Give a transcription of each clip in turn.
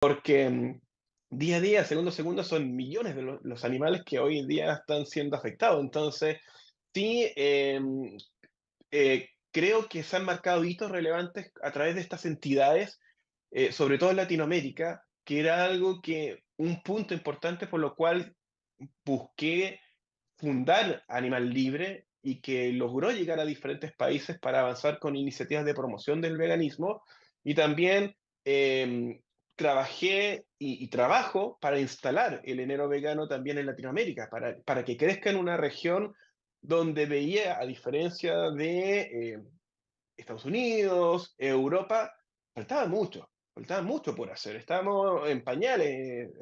porque mm, día a día, segundo a segundo, son millones de los animales que hoy en día están siendo afectados. Entonces, sí, em, eh, creo que se han marcado hitos relevantes a través de estas entidades, eh, sobre todo en Latinoamérica, que era algo que, un punto importante por lo cual busqué fundar Animal Libre y que logró llegar a diferentes países para avanzar con iniciativas de promoción del veganismo y también em, trabajé y, trabajo para instalar el enero vegano también en Latinoamérica, para, para que crezca en una región donde veía, a diferencia de eh, Estados Unidos, Europa, faltaba mucho, faltaba mucho por hacer. Estábamos en pañales.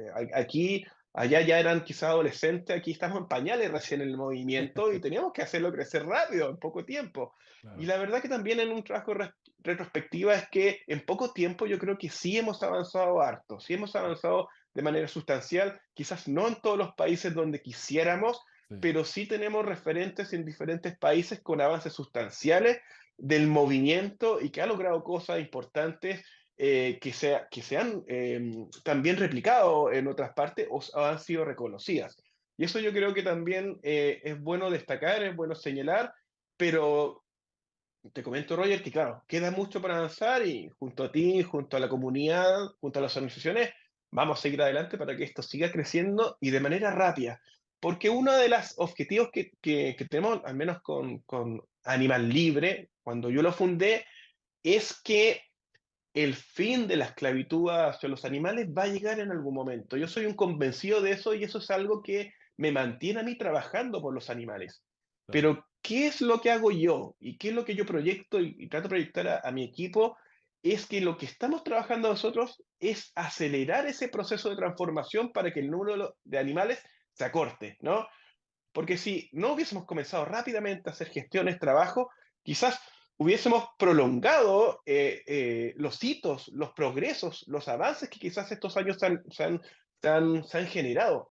Eh, aquí, allá ya eran quizá adolescentes, aquí estamos en pañales recién en el movimiento y teníamos que hacerlo crecer rápido, en poco tiempo. Y la verdad que también en un trabajo retrospectiva es que en poco tiempo yo creo que sí hemos avanzado harto, sí hemos avanzado de manera sustancial, quizás no en todos los países donde quisiéramos, pero sí tenemos referentes en diferentes países con avances sustanciales del movimiento y que ha logrado cosas importantes eh, que, sea, que se han em, también replicado en otras partes o, han sido reconocidas. Y eso yo creo que también eh, es bueno destacar, es bueno señalar, pero te comento, Roger, que claro, queda mucho para avanzar y junto a ti, junto a la comunidad, junto a las organizaciones, vamos a seguir adelante para que esto siga creciendo y de manera rápida. Porque uno de los objetivos que, tenemos, al menos con, con Animal Libre, cuando yo lo fundé, es que el fin de la esclavitud hacia los animales va a llegar en algún momento. Yo soy un convencido de eso y eso es algo que me mantiene a mí trabajando por los animales. Pero, ¿qué es lo que hago yo? ¿Y qué es lo que yo proyecto y, trato de proyectar a, mi equipo? Es que lo que estamos trabajando nosotros es acelerar ese proceso de transformación para que el número de animales se acorte, ¿no? Porque si no hubiésemos comenzado rápidamente a hacer gestiones, trabajo, quizás hubiésemos prolongado eh, eh, los hitos, los progresos, los avances que quizás estos años han, se han generado.